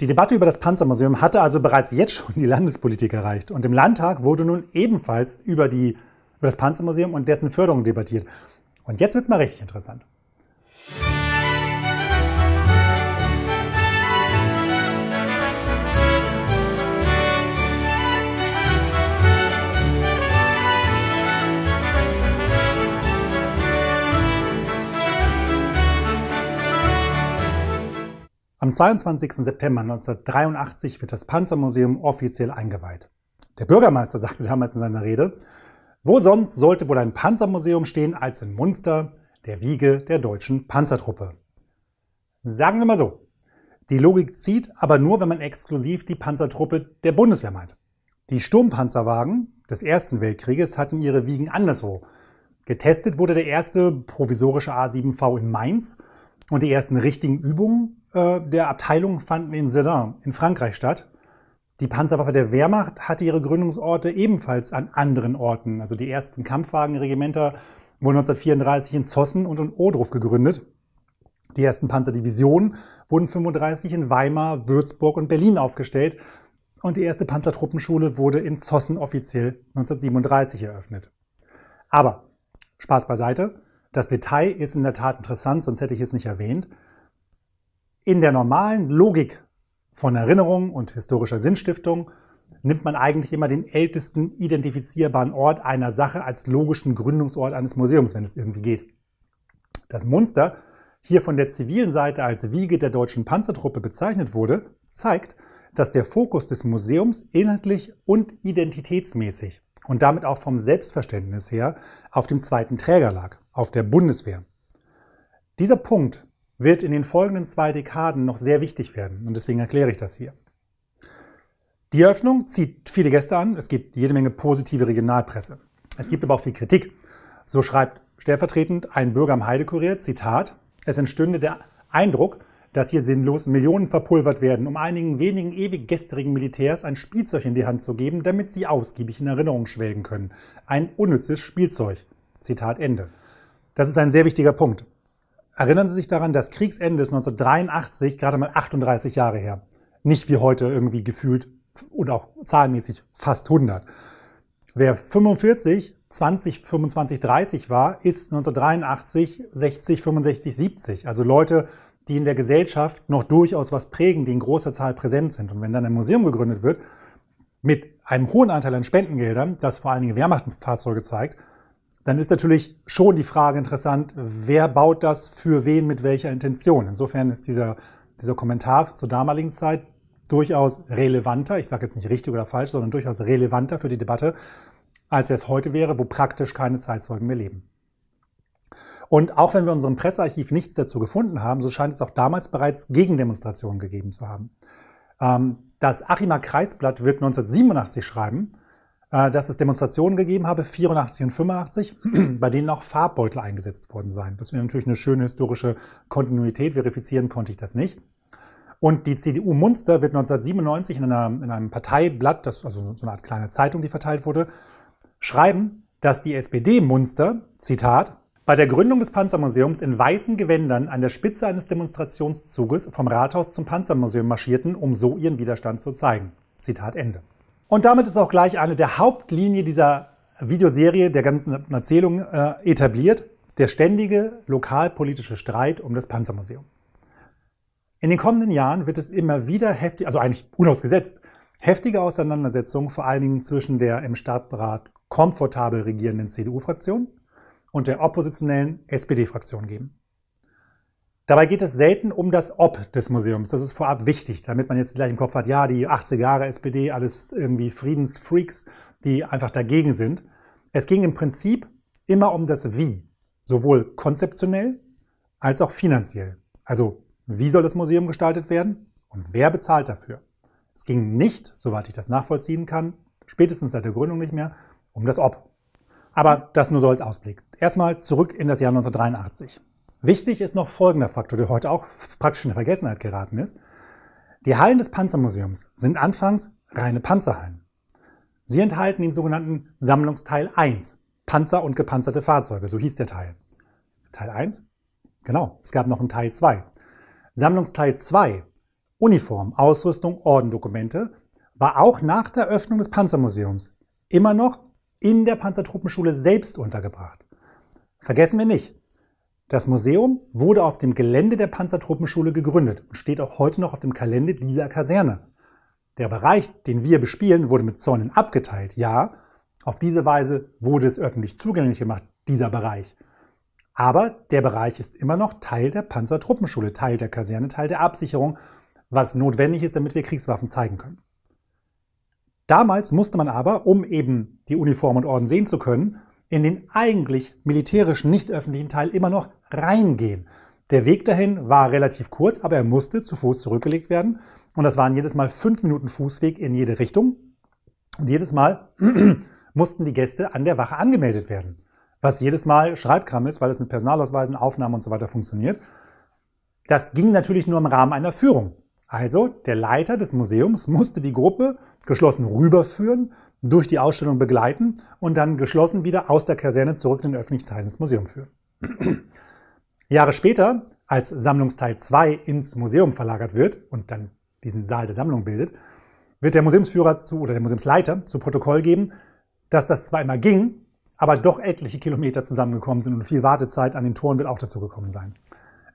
Die Debatte über das Panzermuseum hatte also bereits jetzt schon die Landespolitik erreicht. Und im Landtag wurde nun ebenfalls über, die, über das Panzermuseum und dessen Förderung debattiert. Und jetzt wird's mal richtig interessant. Am 22. September 1983 wird das Panzermuseum offiziell eingeweiht. Der Bürgermeister sagte damals in seiner Rede, wo sonst sollte wohl ein Panzermuseum stehen als in Munster, der Wiege der deutschen Panzertruppe. Sagen wir mal so, die Logik zieht aber nur, wenn man exklusiv die Panzertruppe der Bundeswehr meint. Die Sturmpanzerwagen des Ersten Weltkrieges hatten ihre Wiegen anderswo. Getestet wurde der erste provisorische A7V in Mainz und die ersten richtigen Übungen äh, der Abteilung fanden in Sedan in Frankreich statt. Die Panzerwaffe der Wehrmacht hatte ihre Gründungsorte ebenfalls an anderen Orten. Also die ersten Kampfwagenregimenter wurden 1934 in Zossen und in Odruf gegründet. Die ersten Panzerdivisionen wurden 35 in Weimar, Würzburg und Berlin aufgestellt und die erste Panzertruppenschule wurde in Zossen offiziell 1937 eröffnet. Aber Spaß beiseite, das Detail ist in der Tat interessant, sonst hätte ich es nicht erwähnt. In der normalen Logik von Erinnerung und historischer Sinnstiftung nimmt man eigentlich immer den ältesten identifizierbaren Ort einer Sache als logischen Gründungsort eines Museums, wenn es irgendwie geht. Das Munster hier von der zivilen Seite als Wiege der deutschen Panzertruppe bezeichnet wurde, zeigt, dass der Fokus des Museums inhaltlich und identitätsmäßig und damit auch vom Selbstverständnis her auf dem zweiten Träger lag, auf der Bundeswehr. Dieser Punkt wird in den folgenden zwei Dekaden noch sehr wichtig werden und deswegen erkläre ich das hier. Die Eröffnung zieht viele Gäste an, es gibt jede Menge positive Regionalpresse. Es gibt aber auch viel Kritik. So schreibt stellvertretend ein Bürger am Heidekurier, Zitat, es entstünde der Eindruck, dass hier sinnlos Millionen verpulvert werden, um einigen wenigen ewig gestrigen Militärs ein Spielzeug in die Hand zu geben, damit sie ausgiebig in Erinnerung schwelgen können. Ein unnützes Spielzeug. Zitat Ende. Das ist ein sehr wichtiger Punkt. Erinnern Sie sich daran, das Kriegsende ist 1983 gerade mal 38 Jahre her. Nicht wie heute irgendwie gefühlt und auch zahlenmäßig fast 100. Wer 45, 20, 25, 30 war, ist 1983 60, 65, 70. Also Leute, die in der Gesellschaft noch durchaus was prägen, die in großer Zahl präsent sind. Und wenn dann ein Museum gegründet wird, mit einem hohen Anteil an Spendengeldern, das vor allen Dingen Wehrmachtfahrzeuge zeigt, dann ist natürlich schon die Frage interessant, wer baut das, für wen, mit welcher Intention. Insofern ist dieser, dieser Kommentar zur damaligen Zeit durchaus relevanter, ich sage jetzt nicht richtig oder falsch, sondern durchaus relevanter für die Debatte, als er es heute wäre, wo praktisch keine Zeitzeugen mehr leben. Und auch wenn wir in unserem Pressearchiv nichts dazu gefunden haben, so scheint es auch damals bereits Gegendemonstrationen gegeben zu haben. Ähm, das Achimer Kreisblatt wird 1987 schreiben, äh, dass es Demonstrationen gegeben habe, 84 und 85, bei denen auch Farbbeutel eingesetzt worden seien. Das wäre natürlich eine schöne historische Kontinuität, verifizieren konnte ich das nicht. Und die CDU Munster wird 1997 in, einer, in einem Parteiblatt, das, also so eine Art kleine Zeitung, die verteilt wurde, schreiben, dass die SPD Munster, Zitat, bei der Gründung des Panzermuseums in weißen Gewändern an der Spitze eines Demonstrationszuges vom Rathaus zum Panzermuseum marschierten, um so ihren Widerstand zu zeigen. Zitat Ende. Und damit ist auch gleich eine der Hauptlinien dieser Videoserie, der ganzen Erzählung äh, etabliert, der ständige lokalpolitische Streit um das Panzermuseum. In den kommenden Jahren wird es immer wieder heftig, also eigentlich unausgesetzt, heftige Auseinandersetzungen vor allen Dingen zwischen der im Stadtrat komfortabel regierenden CDU-Fraktion und der oppositionellen SPD-Fraktion geben. Dabei geht es selten um das Ob des Museums. Das ist vorab wichtig, damit man jetzt gleich im Kopf hat, ja, die 80 Jahre SPD, alles irgendwie Friedensfreaks, die einfach dagegen sind. Es ging im Prinzip immer um das Wie, sowohl konzeptionell als auch finanziell. Also, wie soll das Museum gestaltet werden und wer bezahlt dafür? Es ging nicht, soweit ich das nachvollziehen kann, spätestens seit der Gründung nicht mehr, um das Ob. Aber das nur so als Ausblick. Erstmal zurück in das Jahr 1983. Wichtig ist noch folgender Faktor, der heute auch praktisch in Vergessenheit geraten ist. Die Hallen des Panzermuseums sind anfangs reine Panzerhallen. Sie enthalten den sogenannten Sammlungsteil 1, Panzer und gepanzerte Fahrzeuge, so hieß der Teil. Teil 1? Genau, es gab noch einen Teil 2. Sammlungsteil 2, Uniform, Ausrüstung, Ordendokumente, war auch nach der Öffnung des Panzermuseums immer noch in der Panzertruppenschule selbst untergebracht. Vergessen wir nicht, das Museum wurde auf dem Gelände der Panzertruppenschule gegründet und steht auch heute noch auf dem Gelände dieser Kaserne. Der Bereich, den wir bespielen, wurde mit Zäunen abgeteilt, ja. Auf diese Weise wurde es öffentlich zugänglich gemacht, dieser Bereich. Aber der Bereich ist immer noch Teil der Panzertruppenschule, Teil der Kaserne, Teil der Absicherung, was notwendig ist, damit wir Kriegswaffen zeigen können. Damals musste man aber, um eben die Uniform und Orden sehen zu können, in den eigentlich militärischen, nicht öffentlichen Teil immer noch reingehen. Der Weg dahin war relativ kurz, aber er musste zu Fuß zurückgelegt werden. Und das waren jedes Mal fünf Minuten Fußweg in jede Richtung. Und jedes Mal mussten die Gäste an der Wache angemeldet werden. Was jedes Mal Schreibkram ist, weil es mit Personalausweisen, Aufnahmen und so weiter funktioniert. Das ging natürlich nur im Rahmen einer Führung. Also der Leiter des Museums musste die Gruppe geschlossen rüberführen durch die Ausstellung begleiten und dann geschlossen wieder aus der Kaserne zurück in den öffentlichen Teil ins Museum führen. Jahre später, als Sammlungsteil 2 ins Museum verlagert wird und dann diesen Saal der Sammlung bildet, wird der Museumsführer zu oder der Museumsleiter zu Protokoll geben, dass das zwar immer ging, aber doch etliche Kilometer zusammengekommen sind und viel Wartezeit an den Toren wird auch dazu gekommen sein.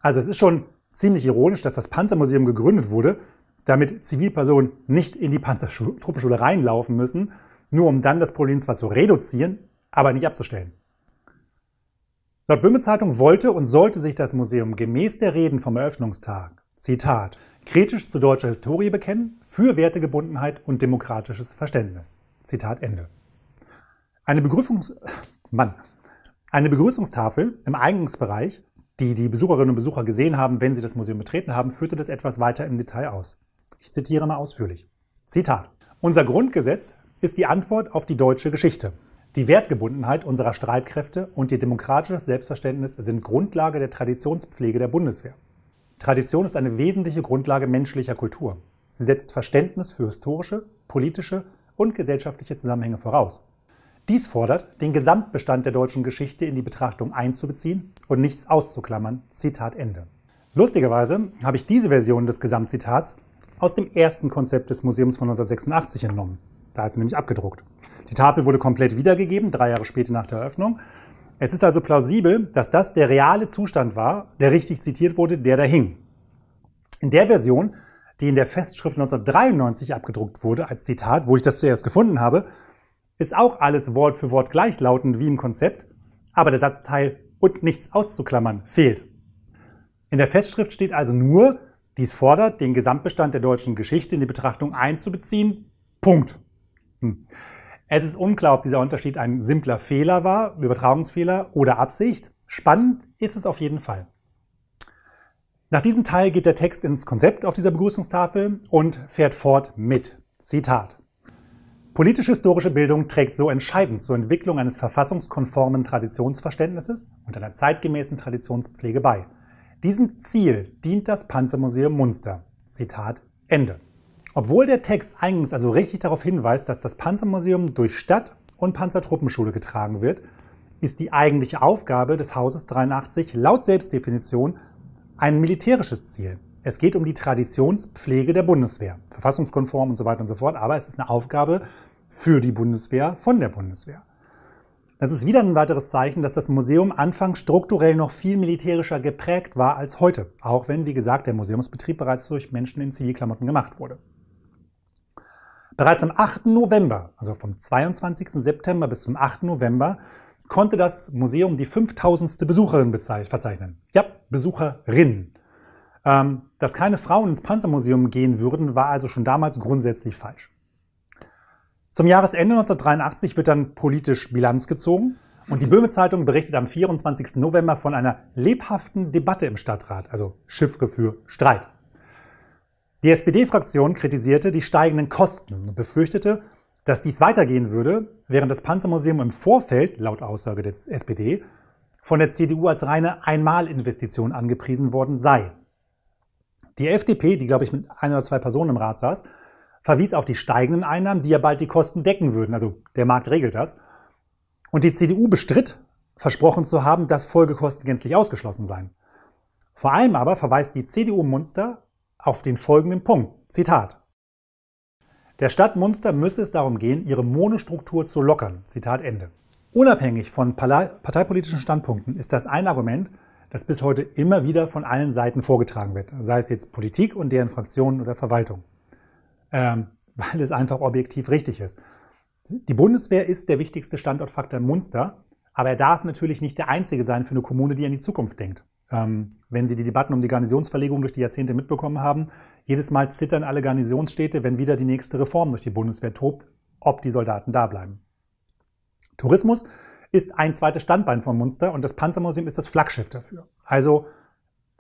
Also es ist schon ziemlich ironisch, dass das Panzermuseum gegründet wurde, damit Zivilpersonen nicht in die Panzertruppenschule reinlaufen müssen, nur um dann das Problem zwar zu reduzieren, aber nicht abzustellen. Laut Böhme Zeitung wollte und sollte sich das Museum gemäß der Reden vom Eröffnungstag, Zitat, kritisch zu deutscher Historie bekennen, für Wertegebundenheit und demokratisches Verständnis. Zitat Ende. Eine, Begrüßungs Mann. Eine Begrüßungstafel im Eingangsbereich, die die Besucherinnen und Besucher gesehen haben, wenn sie das Museum betreten haben, führte das etwas weiter im Detail aus. Ich zitiere mal ausführlich. Zitat. Unser Grundgesetz ist die Antwort auf die deutsche Geschichte. Die Wertgebundenheit unserer Streitkräfte und ihr demokratisches Selbstverständnis sind Grundlage der Traditionspflege der Bundeswehr. Tradition ist eine wesentliche Grundlage menschlicher Kultur. Sie setzt Verständnis für historische, politische und gesellschaftliche Zusammenhänge voraus. Dies fordert, den Gesamtbestand der deutschen Geschichte in die Betrachtung einzubeziehen und nichts auszuklammern. Zitat Ende. Lustigerweise habe ich diese Version des Gesamtzitats aus dem ersten Konzept des Museums von 1986 entnommen. Da ist sie nämlich abgedruckt. Die Tafel wurde komplett wiedergegeben, drei Jahre später nach der Eröffnung. Es ist also plausibel, dass das der reale Zustand war, der richtig zitiert wurde, der da hing. In der Version, die in der Festschrift 1993 abgedruckt wurde als Zitat, wo ich das zuerst gefunden habe, ist auch alles Wort für Wort gleichlautend wie im Konzept, aber der Satzteil und nichts auszuklammern fehlt. In der Festschrift steht also nur, dies fordert, den Gesamtbestand der deutschen Geschichte in die Betrachtung einzubeziehen. Punkt. Hm. Es ist unklar, ob dieser Unterschied ein simpler Fehler war, Übertragungsfehler oder Absicht. Spannend ist es auf jeden Fall. Nach diesem Teil geht der Text ins Konzept auf dieser Begrüßungstafel und fährt fort mit Zitat. Politisch-historische Bildung trägt so entscheidend zur Entwicklung eines verfassungskonformen Traditionsverständnisses und einer zeitgemäßen Traditionspflege bei. Diesem Ziel dient das Panzermuseum Munster. Zitat Ende. Obwohl der Text eigens also richtig darauf hinweist, dass das Panzermuseum durch Stadt und Panzertruppenschule getragen wird, ist die eigentliche Aufgabe des Hauses 83 laut Selbstdefinition ein militärisches Ziel. Es geht um die Traditionspflege der Bundeswehr, verfassungskonform und so weiter und so fort, aber es ist eine Aufgabe für die Bundeswehr von der Bundeswehr. Das ist wieder ein weiteres Zeichen, dass das Museum anfangs strukturell noch viel militärischer geprägt war als heute, auch wenn, wie gesagt, der Museumsbetrieb bereits durch Menschen in Zivilklamotten gemacht wurde. Bereits am 8. November, also vom 22. September bis zum 8. November, konnte das Museum die 5000. Besucherin verzeichnen. Ja, Besucherin. Ähm, dass keine Frauen ins Panzermuseum gehen würden, war also schon damals grundsätzlich falsch. Zum Jahresende 1983 wird dann politisch Bilanz gezogen und die Böhme Zeitung berichtet am 24. November von einer lebhaften Debatte im Stadtrat, also Chiffre für Streit. Die SPD-Fraktion kritisierte die steigenden Kosten und befürchtete, dass dies weitergehen würde, während das Panzermuseum im Vorfeld, laut Aussage der SPD, von der CDU als reine Einmalinvestition angepriesen worden sei. Die FDP, die glaube ich mit ein oder zwei Personen im Rat saß, verwies auf die steigenden Einnahmen, die ja bald die Kosten decken würden. Also der Markt regelt das. Und die CDU bestritt, versprochen zu haben, dass Folgekosten gänzlich ausgeschlossen seien. Vor allem aber verweist die CDU Munster auf den folgenden Punkt. Zitat. Der Stadt Munster müsse es darum gehen, ihre Monostruktur zu lockern. Zitat Ende. Unabhängig von parteipolitischen Standpunkten ist das ein Argument, das bis heute immer wieder von allen Seiten vorgetragen wird, sei es jetzt Politik und deren Fraktionen oder Verwaltung, ähm, weil es einfach objektiv richtig ist. Die Bundeswehr ist der wichtigste Standortfaktor in Munster, aber er darf natürlich nicht der einzige sein für eine Kommune, die an die Zukunft denkt. Ähm, wenn Sie die Debatten um die Garnisonsverlegung durch die Jahrzehnte mitbekommen haben, jedes Mal zittern alle Garnisonsstädte, wenn wieder die nächste Reform durch die Bundeswehr tobt, ob die Soldaten da bleiben. Tourismus ist ein zweites Standbein von Munster und das Panzermuseum ist das Flaggschiff dafür. Also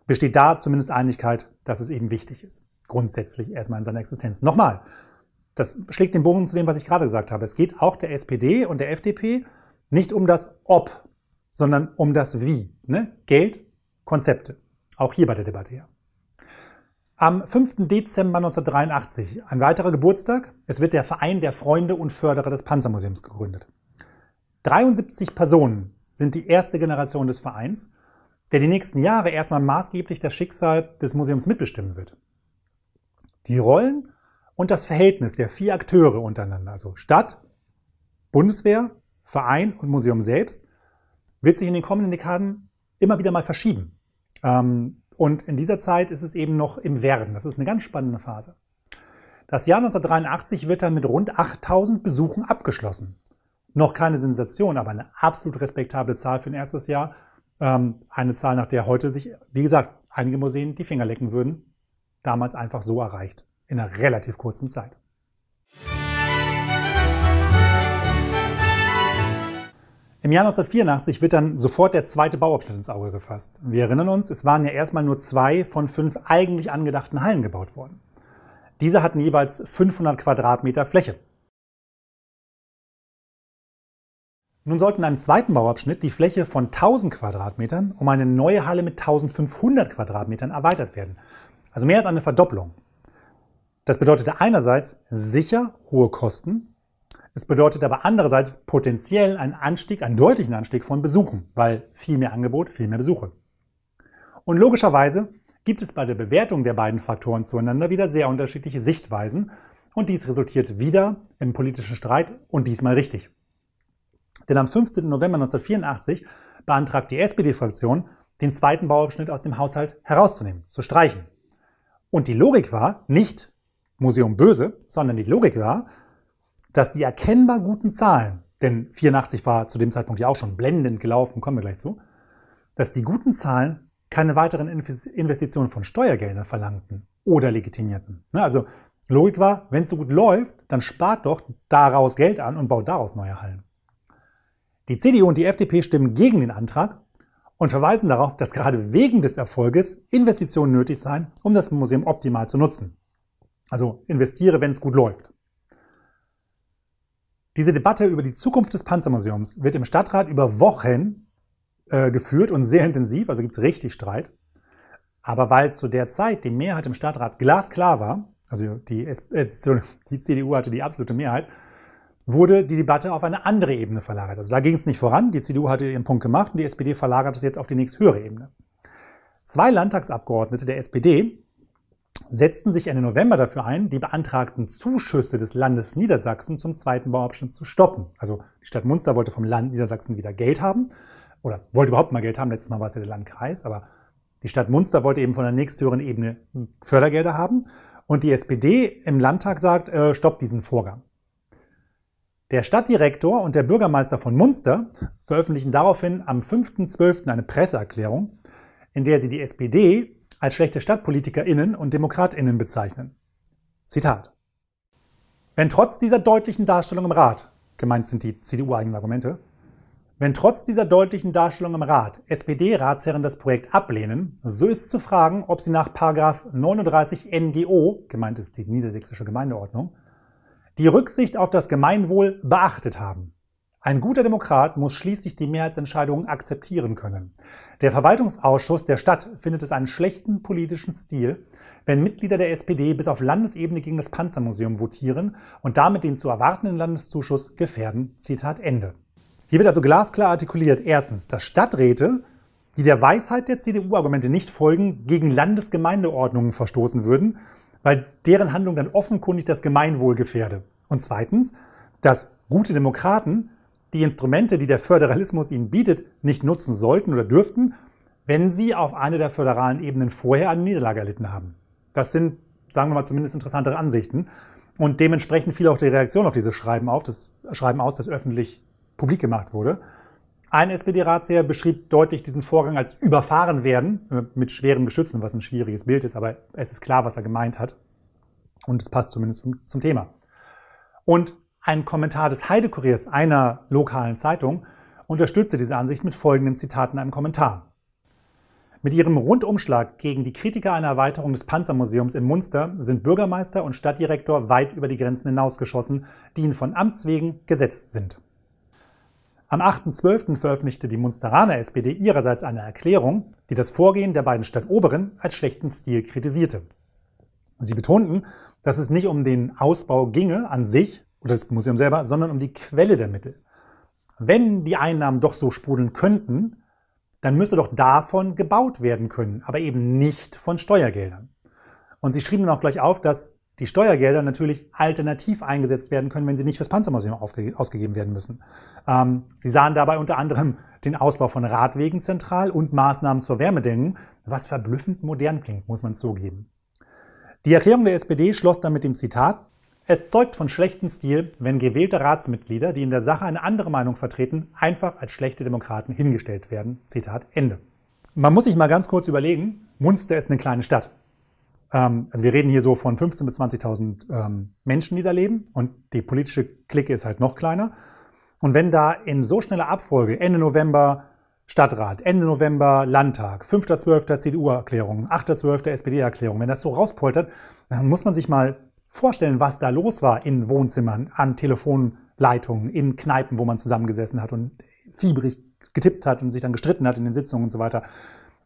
besteht da zumindest Einigkeit, dass es eben wichtig ist. Grundsätzlich erstmal in seiner Existenz. Nochmal, das schlägt den Bogen zu dem, was ich gerade gesagt habe. Es geht auch der SPD und der FDP nicht um das Ob, sondern um das Wie. Ne? Geld Konzepte. Auch hier bei der Debatte her. Am 5. Dezember 1983, ein weiterer Geburtstag, es wird der Verein der Freunde und Förderer des Panzermuseums gegründet. 73 Personen sind die erste Generation des Vereins, der die nächsten Jahre erstmal maßgeblich das Schicksal des Museums mitbestimmen wird. Die Rollen und das Verhältnis der vier Akteure untereinander, also Stadt, Bundeswehr, Verein und Museum selbst, wird sich in den kommenden Dekaden immer wieder mal verschieben. Ähm, und in dieser Zeit ist es eben noch im Werden. Das ist eine ganz spannende Phase. Das Jahr 1983 wird dann mit rund 8000 Besuchen abgeschlossen. Noch keine Sensation, aber eine absolut respektable Zahl für ein erstes Jahr. Ähm, eine Zahl, nach der heute sich, wie gesagt, einige Museen die Finger lecken würden. Damals einfach so erreicht. In einer relativ kurzen Zeit. Im Jahr 1984 wird dann sofort der zweite Bauabschnitt ins Auge gefasst. Wir erinnern uns, es waren ja erstmal nur zwei von fünf eigentlich angedachten Hallen gebaut worden. Diese hatten jeweils 500 Quadratmeter Fläche. Nun sollten einem zweiten Bauabschnitt die Fläche von 1000 Quadratmetern um eine neue Halle mit 1500 Quadratmetern erweitert werden. Also mehr als eine Verdopplung. Das bedeutete einerseits sicher hohe Kosten, es bedeutet aber andererseits potenziell einen Anstieg, einen deutlichen Anstieg von Besuchen, weil viel mehr Angebot, viel mehr Besuche. Und logischerweise gibt es bei der Bewertung der beiden Faktoren zueinander wieder sehr unterschiedliche Sichtweisen und dies resultiert wieder im politischen Streit und diesmal richtig. Denn am 15. November 1984 beantragt die SPD-Fraktion, den zweiten Bauabschnitt aus dem Haushalt herauszunehmen, zu streichen. Und die Logik war nicht Museum Böse, sondern die Logik war, dass die erkennbar guten Zahlen, denn 84 war zu dem Zeitpunkt ja auch schon blendend gelaufen, kommen wir gleich zu, dass die guten Zahlen keine weiteren Investitionen von Steuergeldern verlangten oder legitimierten. Ne, also Logik war, wenn es so gut läuft, dann spart doch daraus Geld an und baut daraus neue Hallen. Die CDU und die FDP stimmen gegen den Antrag und verweisen darauf, dass gerade wegen des Erfolges Investitionen nötig seien, um das Museum optimal zu nutzen. Also investiere, wenn es gut läuft. Diese Debatte über die Zukunft des Panzermuseums wird im Stadtrat über Wochen äh, geführt und sehr intensiv, also gibt es richtig Streit. Aber weil zu der Zeit die Mehrheit im Stadtrat glasklar war, also die, äh, die CDU hatte die absolute Mehrheit, wurde die Debatte auf eine andere Ebene verlagert. Also da ging es nicht voran, die CDU hatte ihren Punkt gemacht und die SPD verlagert es jetzt auf die nächsthöhere Ebene. Zwei Landtagsabgeordnete der SPD setzten sich Ende November dafür ein, die beantragten Zuschüsse des Landes Niedersachsen zum zweiten Bauabschnitt zu stoppen. Also die Stadt Munster wollte vom Land Niedersachsen wieder Geld haben oder wollte überhaupt mal Geld haben. Letztes Mal war es ja der Landkreis, aber die Stadt Munster wollte eben von der nächsthöheren Ebene Fördergelder haben. Und die SPD im Landtag sagt, äh, stoppt diesen Vorgang. Der Stadtdirektor und der Bürgermeister von Munster veröffentlichen daraufhin am 5.12. eine Presseerklärung, in der sie die SPD als schlechte StadtpolitikerInnen und DemokratInnen bezeichnen. Zitat. Wenn trotz dieser deutlichen Darstellung im Rat, gemeint sind die CDU-eigenen Argumente, wenn trotz dieser deutlichen Darstellung im Rat SPD-Ratsherren das Projekt ablehnen, so ist zu fragen, ob sie nach 39 NGO, gemeint ist die niedersächsische Gemeindeordnung, die Rücksicht auf das Gemeinwohl beachtet haben. Ein guter Demokrat muss schließlich die Mehrheitsentscheidungen akzeptieren können. Der Verwaltungsausschuss der Stadt findet es einen schlechten politischen Stil, wenn Mitglieder der SPD bis auf Landesebene gegen das Panzermuseum votieren und damit den zu erwartenden Landeszuschuss gefährden. Zitat Ende. Hier wird also glasklar artikuliert, erstens, dass Stadträte, die der Weisheit der CDU-Argumente nicht folgen, gegen Landesgemeindeordnungen verstoßen würden, weil deren Handlung dann offenkundig das Gemeinwohl gefährde. Und zweitens, dass gute Demokraten die Instrumente, die der Föderalismus ihnen bietet, nicht nutzen sollten oder dürften, wenn sie auf einer der föderalen Ebenen vorher eine Niederlage erlitten haben. Das sind, sagen wir mal, zumindest interessantere Ansichten. Und dementsprechend fiel auch die Reaktion auf dieses Schreiben, auf, das Schreiben aus, das öffentlich publik gemacht wurde. Ein SPD-Ratsherr beschrieb deutlich diesen Vorgang als überfahren werden äh, mit schweren Geschützen, was ein schwieriges Bild ist, aber es ist klar, was er gemeint hat. Und es passt zumindest zum Thema. Und ein Kommentar des Heidekuriers, einer lokalen Zeitung, unterstützte diese Ansicht mit folgenden Zitaten in einem Kommentar. Mit ihrem Rundumschlag gegen die Kritiker einer Erweiterung des Panzermuseums in Munster sind Bürgermeister und Stadtdirektor weit über die Grenzen hinausgeschossen, die ihnen von Amts wegen gesetzt sind. Am 8.12. veröffentlichte die Munsteraner SPD ihrerseits eine Erklärung, die das Vorgehen der beiden Stadtoberen als schlechten Stil kritisierte. Sie betonten, dass es nicht um den Ausbau ginge an sich, oder das Museum selber, sondern um die Quelle der Mittel. Wenn die Einnahmen doch so sprudeln könnten, dann müsste doch davon gebaut werden können, aber eben nicht von Steuergeldern. Und sie schrieben dann auch gleich auf, dass die Steuergelder natürlich alternativ eingesetzt werden können, wenn sie nicht fürs Panzermuseum ausgegeben werden müssen. Ähm, sie sahen dabei unter anderem den Ausbau von Radwegen zentral und Maßnahmen zur Wärmedämmung, was verblüffend modern klingt, muss man zugeben. Die Erklärung der SPD schloss dann mit dem Zitat, es zeugt von schlechtem Stil, wenn gewählte Ratsmitglieder, die in der Sache eine andere Meinung vertreten, einfach als schlechte Demokraten hingestellt werden. Zitat Ende. Man muss sich mal ganz kurz überlegen, Munster ist eine kleine Stadt. Ähm, also wir reden hier so von 15.000 bis 20.000 ähm, Menschen, die da leben und die politische Clique ist halt noch kleiner. Und wenn da in so schneller Abfolge Ende November Stadtrat, Ende November Landtag, 5.12. CDU-Erklärung, 8.12. SPD-Erklärung, wenn das so rauspoltert, dann muss man sich mal vorstellen, was da los war in Wohnzimmern, an Telefonleitungen, in Kneipen, wo man zusammengesessen hat und fiebrig getippt hat und sich dann gestritten hat in den Sitzungen und so weiter.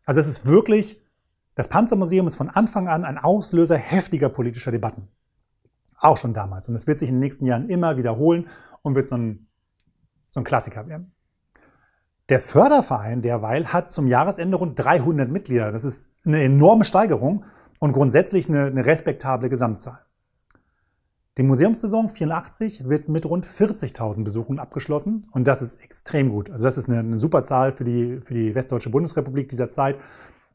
Also es ist wirklich, das Panzermuseum ist von Anfang an ein Auslöser heftiger politischer Debatten. Auch schon damals. Und es wird sich in den nächsten Jahren immer wiederholen und wird so ein, so ein Klassiker werden. Der Förderverein derweil hat zum Jahresende rund 300 Mitglieder. Das ist eine enorme Steigerung und grundsätzlich eine, eine respektable Gesamtzahl. Die Museumssaison 84 wird mit rund 40.000 Besuchen abgeschlossen und das ist extrem gut. Also das ist eine, eine, super Zahl für die, für die Westdeutsche Bundesrepublik dieser Zeit.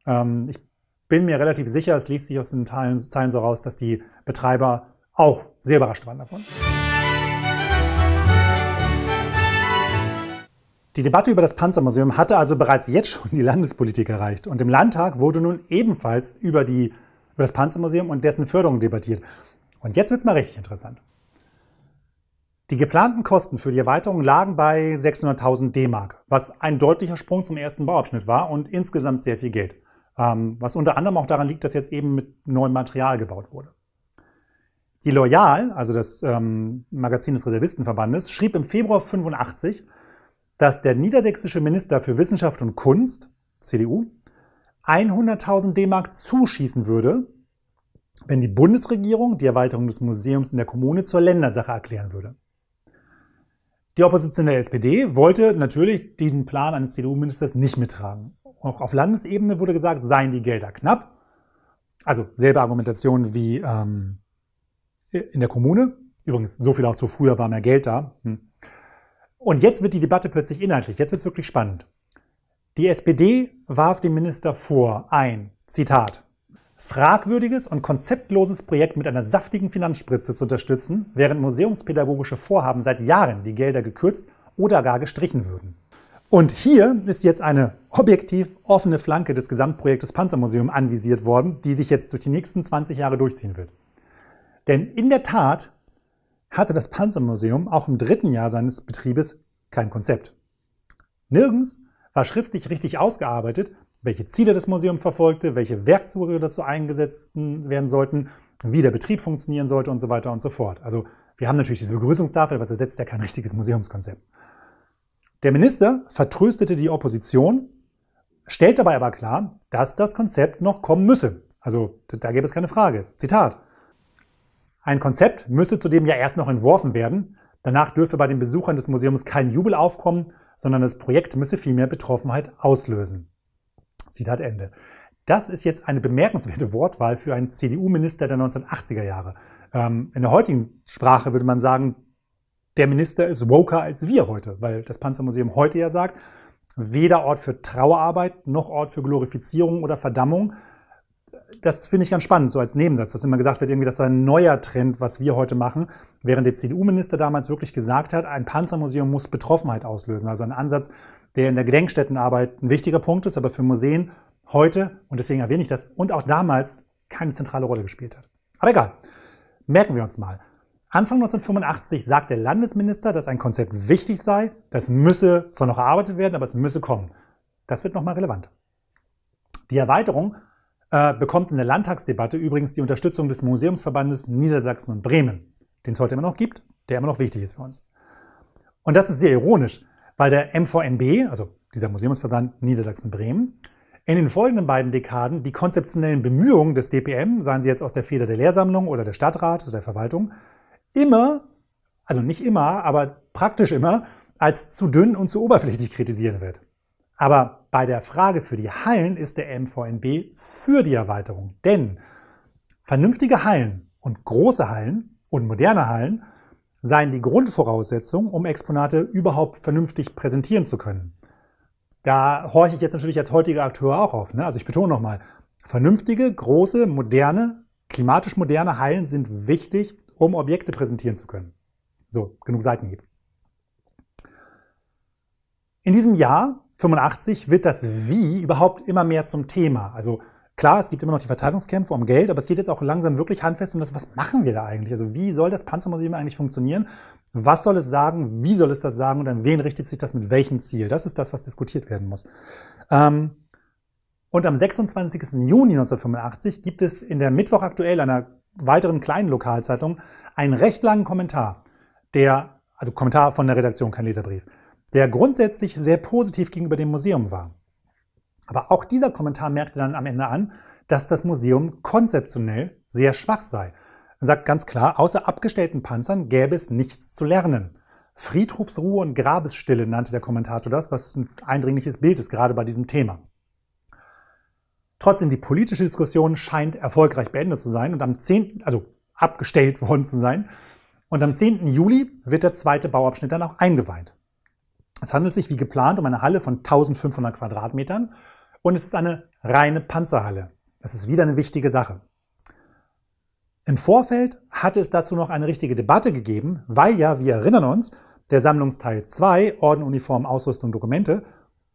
Ähm, ich bin mir relativ sicher, es liest sich aus den Teilen, Zeilen so raus, dass die Betreiber auch sehr überrascht waren davon. Die Debatte über das Panzermuseum hatte also bereits jetzt schon die Landespolitik erreicht und im Landtag wurde nun ebenfalls über die über das Panzermuseum und dessen Förderung debattiert. Und jetzt wird's mal richtig interessant. Die geplanten Kosten für die Erweiterung lagen bei 600.000 D-Mark, was ein deutlicher Sprung zum ersten Bauabschnitt war und insgesamt sehr viel Geld. Ähm, was unter anderem auch daran liegt, dass jetzt eben mit neuem Material gebaut wurde. Die Loyal, also das ähm, Magazin des Reservistenverbandes, schrieb im Februar 85, dass der niedersächsische Minister für Wissenschaft und Kunst, CDU, 100.000 D-Mark zuschießen würde, wenn die Bundesregierung die Erweiterung des Museums in der Kommune zur Ländersache erklären würde. Die Opposition der SPD wollte natürlich diesen Plan eines CDU-Ministers nicht mittragen. Auch auf Landesebene wurde gesagt, seien die Gelder knapp. Also selbe Argumentation wie ähm, in der Kommune. Übrigens, so viel auch zu früher war mehr Geld da. Hm. Und jetzt wird die Debatte plötzlich inhaltlich. Jetzt wird es wirklich spannend. Die SPD warf dem Minister vor, ein Zitat, fragwürdiges und konzeptloses Projekt mit einer saftigen Finanzspritze zu unterstützen, während museumspädagogische Vorhaben seit Jahren die Gelder gekürzt oder gar gestrichen würden. Und hier ist jetzt eine objektiv offene Flanke des Gesamtprojektes Panzermuseum anvisiert worden, die sich jetzt durch die nächsten 20 Jahre durchziehen wird. Denn in der Tat hatte das Panzermuseum auch im dritten Jahr seines Betriebes kein Konzept. Nirgends war schriftlich richtig ausgearbeitet, welche Ziele das Museum verfolgte, welche Werkzeuge dazu eingesetzt werden sollten, wie der Betrieb funktionieren sollte und so weiter und so fort. Also wir haben natürlich diese Begrüßungstafel, aber es ersetzt ja kein richtiges Museumskonzept. Der Minister vertröstete die Opposition, stellt dabei aber klar, dass das Konzept noch kommen müsse. Also da gäbe es keine Frage. Zitat. Ein Konzept müsse zudem ja erst noch entworfen werden. Danach dürfe bei den Besuchern des Museums kein Jubel aufkommen, sondern das Projekt müsse vielmehr Betroffenheit auslösen. Zitat Ende. Das ist jetzt eine bemerkenswerte Wortwahl für einen CDU-Minister der 1980er Jahre. Ähm, in der heutigen Sprache würde man sagen, der Minister ist woker als wir heute, weil das Panzermuseum heute ja sagt, weder Ort für Trauerarbeit noch Ort für Glorifizierung oder Verdammung. Das finde ich ganz spannend, so als Nebensatz, dass immer gesagt wird, irgendwie, das ist ein neuer Trend, was wir heute machen, während der CDU-Minister damals wirklich gesagt hat, ein Panzermuseum muss Betroffenheit auslösen. Also ein Ansatz, der in der Gedenkstättenarbeit ein wichtiger Punkt ist, aber für Museen heute, und deswegen erwähne ich das, und auch damals keine zentrale Rolle gespielt hat. Aber egal, merken wir uns mal. Anfang 1985 sagt der Landesminister, dass ein Konzept wichtig sei, das müsse zwar noch erarbeitet werden, aber es müsse kommen. Das wird nochmal relevant. Die Erweiterung äh, bekommt in der Landtagsdebatte übrigens die Unterstützung des Museumsverbandes Niedersachsen und Bremen, den es heute immer noch gibt, der immer noch wichtig ist für uns. Und das ist sehr ironisch, weil der MVNB, also dieser Museumsverband Niedersachsen-Bremen, in den folgenden beiden Dekaden die konzeptionellen Bemühungen des DPM, seien sie jetzt aus der Feder der Lehrsammlung oder der Stadtrat oder der Verwaltung, immer, also nicht immer, aber praktisch immer, als zu dünn und zu oberflächlich kritisieren wird. Aber bei der Frage für die Hallen ist der MVNB für die Erweiterung. Denn vernünftige Hallen und große Hallen und moderne Hallen seien die Grundvoraussetzung, um Exponate überhaupt vernünftig präsentieren zu können. Da horche ich jetzt natürlich als heutiger Akteur auch auf. Ne? Also ich betone nochmal, vernünftige, große, moderne, klimatisch moderne Hallen sind wichtig, um Objekte präsentieren zu können. So, genug Seitenhieb. In diesem Jahr 85 wird das Wie überhaupt immer mehr zum Thema. Also Klar, es gibt immer noch die Verteilungskämpfe um Geld, aber es geht jetzt auch langsam wirklich handfest um das, was machen wir da eigentlich? Also wie soll das Panzermuseum eigentlich funktionieren? Was soll es sagen? Wie soll es das sagen? Und an wen richtet sich das mit welchem Ziel? Das ist das, was diskutiert werden muss. Ähm, und am 26. Juni 1985 gibt es in der Mittwoch aktuell einer weiteren kleinen Lokalzeitung einen recht langen Kommentar, der, also Kommentar von der Redaktion, kein Leserbrief, der grundsätzlich sehr positiv gegenüber dem Museum war. Aber auch dieser Kommentar merkte dann am Ende an, dass das Museum konzeptionell sehr schwach sei. Er sagt ganz klar, außer abgestellten Panzern gäbe es nichts zu lernen. Friedhofsruhe und Grabesstille nannte der Kommentator das, was ein eindringliches Bild ist, gerade bei diesem Thema. Trotzdem, die politische Diskussion scheint erfolgreich beendet zu sein und am 10., also abgestellt worden zu sein. Und am 10. Juli wird der zweite Bauabschnitt dann auch eingeweiht. Es handelt sich wie geplant um eine Halle von 1500 Quadratmetern und es ist eine reine Panzerhalle. Das ist wieder eine wichtige Sache. Im Vorfeld hatte es dazu noch eine richtige Debatte gegeben, weil ja, wir erinnern uns, der Sammlungsteil 2, Orden, Uniform, Ausrüstung, Dokumente,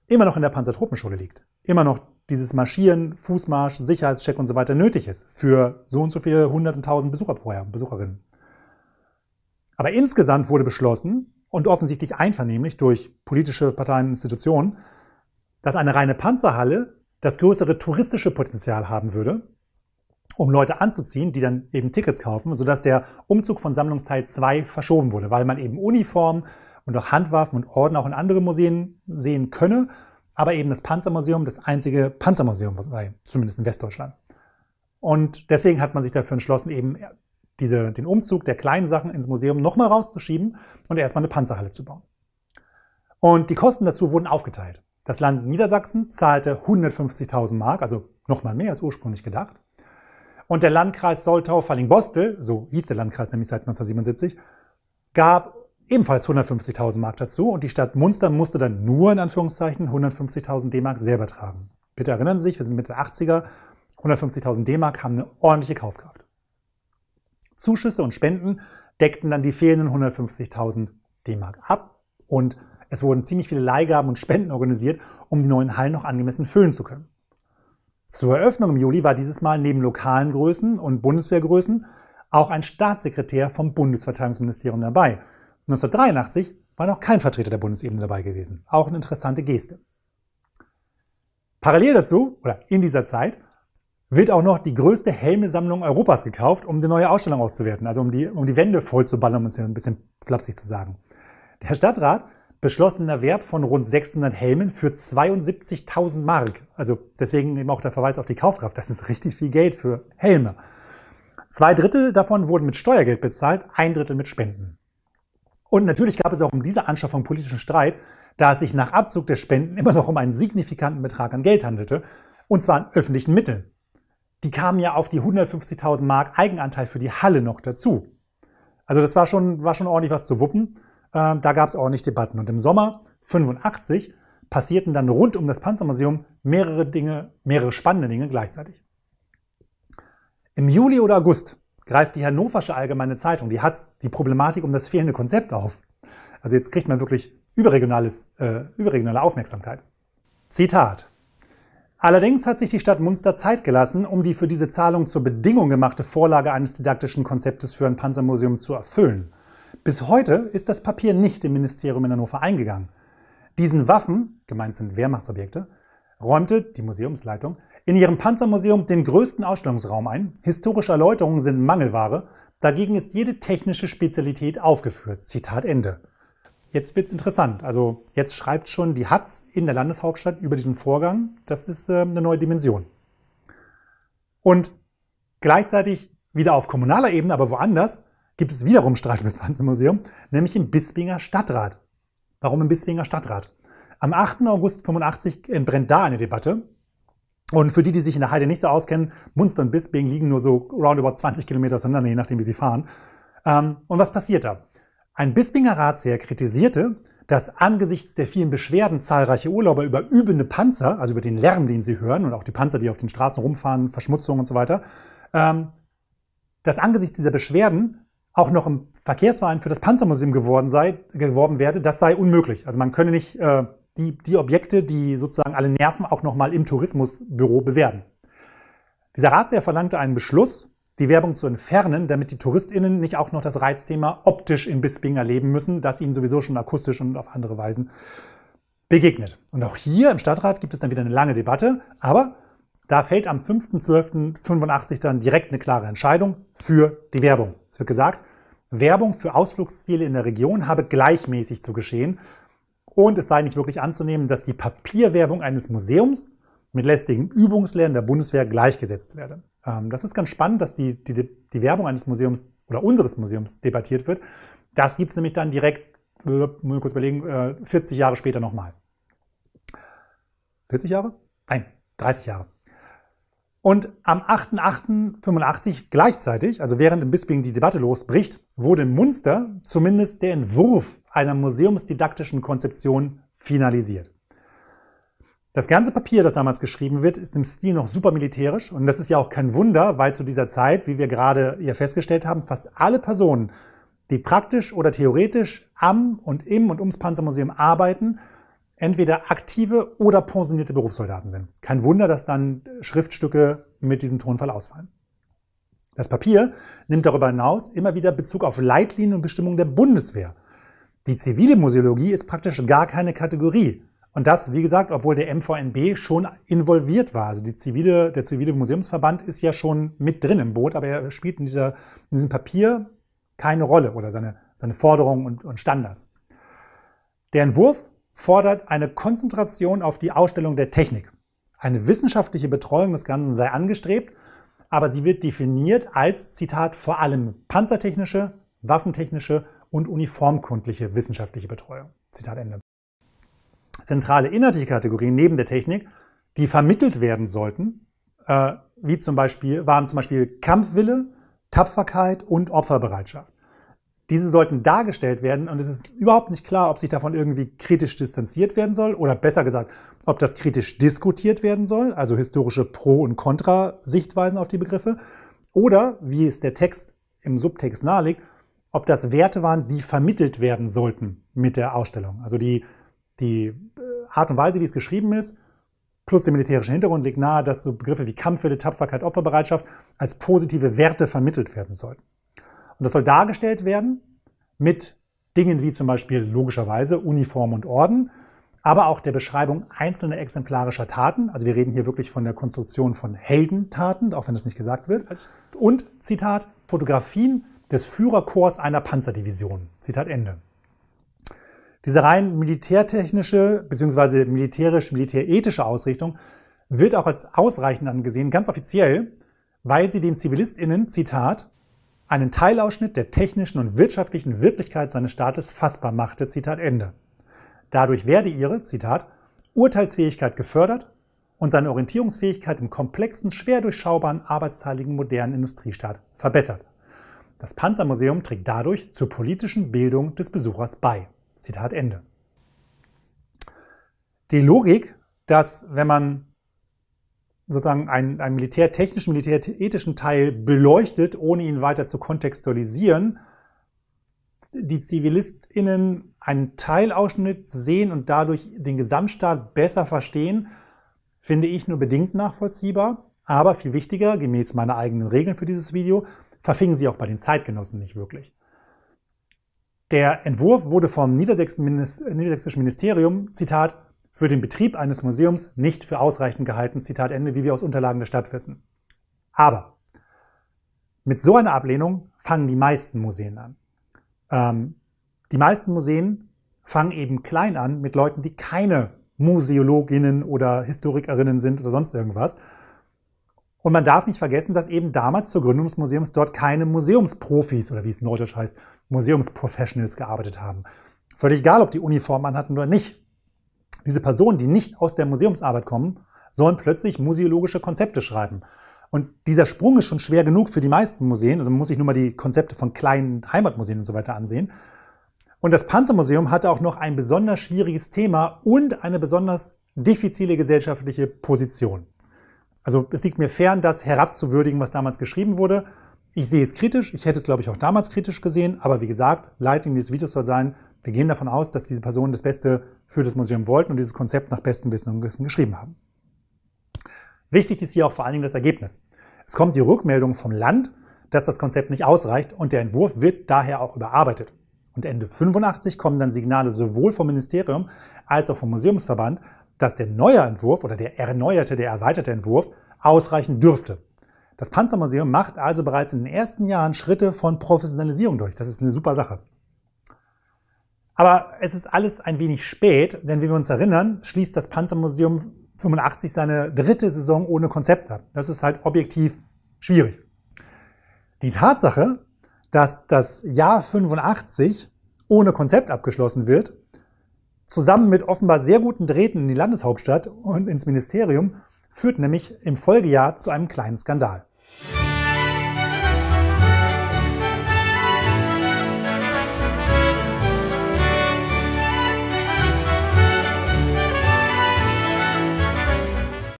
immer noch in der Panzertruppenschule liegt. Immer noch dieses Marschieren, Fußmarsch, Sicherheitscheck und so weiter nötig ist für so und so viele hundert und tausend Besucher pro Jahr, Besucherinnen. Aber insgesamt wurde beschlossen und offensichtlich einvernehmlich durch politische Parteien und Institutionen, dass eine reine Panzerhalle das größere touristische Potenzial haben würde, um Leute anzuziehen, die dann eben Tickets kaufen, sodass der Umzug von Sammlungsteil 2 verschoben wurde, weil man eben Uniformen und auch Handwaffen und Orden auch in anderen Museen sehen könne, aber eben das Panzermuseum das einzige Panzermuseum was sei, zumindest in Westdeutschland. Und deswegen hat man sich dafür entschlossen, eben diese, den Umzug der kleinen Sachen ins Museum nochmal rauszuschieben und erstmal eine Panzerhalle zu bauen. Und die Kosten dazu wurden aufgeteilt. Das Land Niedersachsen zahlte 150.000 Mark, also nochmal mehr als ursprünglich gedacht. Und der Landkreis Soltau-Falling-Bostel, so hieß der Landkreis nämlich seit 1977, gab ebenfalls 150.000 Mark dazu und die Stadt Munster musste dann nur in Anführungszeichen 150.000 D-Mark selber tragen. Bitte erinnern Sie sich, wir sind Mitte der 80er, 150.000 D-Mark haben eine ordentliche Kaufkraft. Zuschüsse und Spenden deckten dann die fehlenden 150.000 D-Mark ab und es wurden ziemlich viele Leihgaben und Spenden organisiert, um die neuen Hallen noch angemessen füllen zu können. Zur Eröffnung im Juli war dieses Mal neben lokalen Größen und Bundeswehrgrößen auch ein Staatssekretär vom Bundesverteidigungsministerium dabei. 1983 war noch kein Vertreter der Bundesebene dabei gewesen. Auch eine interessante Geste. Parallel dazu, oder in dieser Zeit, wird auch noch die größte Helmesammlung Europas gekauft, um die neue Ausstellung auszuwerten, also um die, um die Wände voll um es hier ein bisschen flapsig zu sagen. Der Stadtrat beschlossener Erwerb von rund 600 Helmen für 72.000 Mark. Also deswegen eben auch der Verweis auf die Kaufkraft. Das ist richtig viel Geld für Helme. Zwei Drittel davon wurden mit Steuergeld bezahlt, ein Drittel mit Spenden. Und natürlich gab es auch um diese Anschaffung politischen Streit, da es sich nach Abzug der Spenden immer noch um einen signifikanten Betrag an Geld handelte, und zwar an öffentlichen Mitteln. Die kamen ja auf die 150.000 Mark Eigenanteil für die Halle noch dazu. Also das war schon, war schon ordentlich was zu wuppen. Ähm, da gab es ordentlich Debatten. Und im Sommer 85 passierten dann rund um das Panzermuseum mehrere Dinge, mehrere spannende Dinge gleichzeitig. Im Juli oder August greift die Hannoversche Allgemeine Zeitung, die hat die Problematik um das fehlende Konzept auf. Also jetzt kriegt man wirklich überregionales, äh, überregionale Aufmerksamkeit. Zitat. Allerdings hat sich die Stadt Munster Zeit gelassen, um die für diese Zahlung zur Bedingung gemachte Vorlage eines didaktischen Konzeptes für ein Panzermuseum zu erfüllen. Bis heute ist das Papier nicht im Ministerium in Hannover eingegangen. Diesen Waffen, gemeint sind Wehrmachtsobjekte, räumte die Museumsleitung in ihrem Panzermuseum den größten Ausstellungsraum ein. Historische Erläuterungen sind Mangelware. Dagegen ist jede technische Spezialität aufgeführt. Zitat Ende. Jetzt wird's interessant. Also jetzt schreibt schon die Hatz in der Landeshauptstadt über diesen Vorgang. Das ist äh, eine neue Dimension. Und gleichzeitig wieder auf kommunaler Ebene, aber woanders, gibt es wiederum Streit im Panzermuseum, nämlich im Bispinger Stadtrat. Warum im Bispinger Stadtrat? Am 8. August 85 entbrennt da eine Debatte. Und für die, die sich in der Heide nicht so auskennen, Munster und Bisping liegen nur so roundabout 20 Kilometer auseinander, je nachdem, wie sie fahren. Ähm, und was passiert da? Ein Bispinger Ratsherr kritisierte, dass angesichts der vielen Beschwerden zahlreiche Urlauber über übende Panzer, also über den Lärm, den sie hören und auch die Panzer, die auf den Straßen rumfahren, Verschmutzung und so weiter, ähm, dass angesichts dieser Beschwerden auch noch im Verkehrsverein für das Panzermuseum geworden sei, geworben werde, das sei unmöglich. Also man könne nicht äh, die, die Objekte, die sozusagen alle nerven, auch nochmal im Tourismusbüro bewerben. Dieser Ratsherr verlangte einen Beschluss, die Werbung zu entfernen, damit die TouristInnen nicht auch noch das Reizthema optisch in Bisping erleben müssen, das ihnen sowieso schon akustisch und auf andere Weisen begegnet. Und auch hier im Stadtrat gibt es dann wieder eine lange Debatte, aber da fällt am 5.12.85 dann direkt eine klare Entscheidung für die Werbung. Es wird gesagt, Werbung für Ausflugsziele in der Region habe gleichmäßig zu geschehen und es sei nicht wirklich anzunehmen, dass die Papierwerbung eines Museums mit lästigen Übungslehren der Bundeswehr gleichgesetzt werde. Ähm, das ist ganz spannend, dass die, die, die Werbung eines Museums oder unseres Museums debattiert wird. Das gibt es nämlich dann direkt, muss ich kurz überlegen, 40 äh, Jahre später nochmal. 40 Jahre? Nein, 30 Jahre. Und am 8.8.85 gleichzeitig, also während in Bisping die Debatte losbricht, wurde in Munster zumindest der Entwurf einer museumsdidaktischen Konzeption finalisiert. Das ganze Papier, das damals geschrieben wird, ist im Stil noch super militärisch und das ist ja auch kein Wunder, weil zu dieser Zeit, wie wir gerade ja festgestellt haben, fast alle Personen, die praktisch oder theoretisch am und im und ums Panzermuseum arbeiten, entweder aktive oder pensionierte Berufssoldaten sind. Kein Wunder, dass dann Schriftstücke mit diesem Tonfall ausfallen. Das Papier nimmt darüber hinaus immer wieder Bezug auf Leitlinien und Bestimmungen der Bundeswehr. Die zivile Museologie ist praktisch gar keine Kategorie. Und das, wie gesagt, obwohl der MVNB schon involviert war. Also die zivile, der zivile Museumsverband ist ja schon mit drin im Boot, aber er spielt in, dieser, in diesem Papier keine Rolle oder seine, seine Forderungen und, und Standards. Der Entwurf fordert eine Konzentration auf die Ausstellung der Technik. Eine wissenschaftliche Betreuung des Ganzen sei angestrebt, aber sie wird definiert als, Zitat, vor allem panzertechnische, waffentechnische und uniformkundliche wissenschaftliche Betreuung. Zitat Ende. Zentrale inhaltliche Kategorien neben der Technik, die vermittelt werden sollten, äh, wie zum Beispiel, waren zum Beispiel Kampfwille, Tapferkeit und Opferbereitschaft. Diese sollten dargestellt werden und es ist überhaupt nicht klar, ob sich davon irgendwie kritisch distanziert werden soll oder besser gesagt, ob das kritisch diskutiert werden soll, also historische Pro- und kontra sichtweisen auf die Begriffe, oder, wie es der Text im Subtext nahelegt, ob das Werte waren, die vermittelt werden sollten mit der Ausstellung. Also die, die äh, Art und Weise, wie es geschrieben ist, plus der militärische Hintergrund legt nahe, dass so Begriffe wie Kampfwille, Tapferkeit, Opferbereitschaft als positive Werte vermittelt werden sollten. Und das soll dargestellt werden mit Dingen wie zum Beispiel logischerweise Uniform und Orden, aber auch der Beschreibung einzelner exemplarischer Taten. Also wir reden hier wirklich von der Konstruktion von Heldentaten, auch wenn das nicht gesagt wird. Und, Zitat, Fotografien des Führerkorps einer Panzerdivision. Zitat Ende. Diese rein militärtechnische bzw. militärisch-militärethische Ausrichtung wird auch als ausreichend angesehen, ganz offiziell, weil sie den ZivilistInnen, Zitat, einen Teilausschnitt der technischen und wirtschaftlichen Wirklichkeit seines Staates fassbar machte, Zitat Ende. Dadurch werde ihre, Zitat, Urteilsfähigkeit gefördert und seine Orientierungsfähigkeit im komplexen, schwer durchschaubaren, arbeitsteiligen modernen Industriestaat verbessert. Das Panzermuseum trägt dadurch zur politischen Bildung des Besuchers bei. Zitat Ende. Die Logik, dass wenn man sozusagen einen, einen militärtechnischen, militärethischen Teil beleuchtet, ohne ihn weiter zu kontextualisieren, die ZivilistInnen einen Teilausschnitt sehen und dadurch den Gesamtstaat besser verstehen, finde ich nur bedingt nachvollziehbar. Aber viel wichtiger, gemäß meiner eigenen Regeln für dieses Video, verfingen sie auch bei den Zeitgenossen nicht wirklich. Der Entwurf wurde vom niedersächsischen Ministerium, Zitat, für den Betrieb eines Museums nicht für ausreichend gehalten, Zitat Ende, wie wir aus Unterlagen der Stadt wissen. Aber mit so einer Ablehnung fangen die meisten Museen an. Ähm, die meisten Museen fangen eben klein an mit Leuten, die keine Museologinnen oder Historikerinnen sind oder sonst irgendwas. Und man darf nicht vergessen, dass eben damals zur Gründung des Museums dort keine Museumsprofis oder wie es neudeutsch heißt, Museumsprofessionals gearbeitet haben. Völlig egal, ob die Uniform anhatten oder nicht. Diese Personen, die nicht aus der Museumsarbeit kommen, sollen plötzlich museologische Konzepte schreiben. Und dieser Sprung ist schon schwer genug für die meisten Museen. Also man muss sich nur mal die Konzepte von kleinen Heimatmuseen und so weiter ansehen. Und das Panzermuseum hatte auch noch ein besonders schwieriges Thema und eine besonders diffizile gesellschaftliche Position. Also es liegt mir fern, das herabzuwürdigen, was damals geschrieben wurde. Ich sehe es kritisch, ich hätte es, glaube ich, auch damals kritisch gesehen, aber wie gesagt, Leitung dieses Videos soll sein, wir gehen davon aus, dass diese Personen das Beste für das Museum wollten und dieses Konzept nach bestem Wissen und Gewissen geschrieben haben. Wichtig ist hier auch vor allen Dingen das Ergebnis. Es kommt die Rückmeldung vom Land, dass das Konzept nicht ausreicht und der Entwurf wird daher auch überarbeitet. Und Ende 85 kommen dann Signale sowohl vom Ministerium als auch vom Museumsverband, dass der neue Entwurf oder der erneuerte, der erweiterte Entwurf ausreichen dürfte. Das Panzermuseum macht also bereits in den ersten Jahren Schritte von Professionalisierung durch. Das ist eine super Sache. Aber es ist alles ein wenig spät, denn wie wir uns erinnern, schließt das Panzermuseum 85 seine dritte Saison ohne Konzept ab. Das ist halt objektiv schwierig. Die Tatsache, dass das Jahr 85 ohne Konzept abgeschlossen wird, zusammen mit offenbar sehr guten Drähten in die Landeshauptstadt und ins Ministerium, führt nämlich im Folgejahr zu einem kleinen Skandal.